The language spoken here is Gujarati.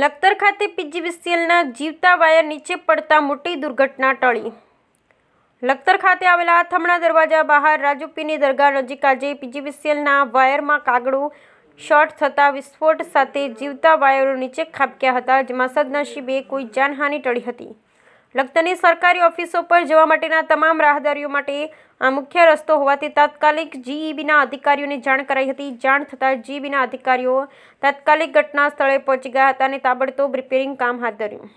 લખતર ખાતે પીજીવીસીએલના જીવતા વાયર નીચે પડતા મોટી દુર્ઘટના ટળી લખતર ખાતે આવેલા થમણા દરવાજા બહાર રાજુપીની દરગાહ નજીક આજે પીજીવીસીએલના વાયરમાં કાગડું શોર્ટ થતાં વિસ્ફોટ સાથે જીવતા વાયરો નીચે ખાબક્યા હતા જેમાં સદનસીબે કોઈ જાનહાનિ ટળી હતી લગ્નની સરકારી ઓફિસો પર જવા માટેના તમામ રાહદારીઓ માટે આ મુખ્ય રસ્તો હોવાથી તાત્કાલિક જીઈબીના અધિકારીઓને જાણ કરાઈ હતી જાણ થતાં જીઈબીના અધિકારીઓ તાત્કાલિક ઘટના સ્થળે પહોંચી ગયા હતા અને તાબડતોબ રિપેરિંગ કામ હાથ ધર્યું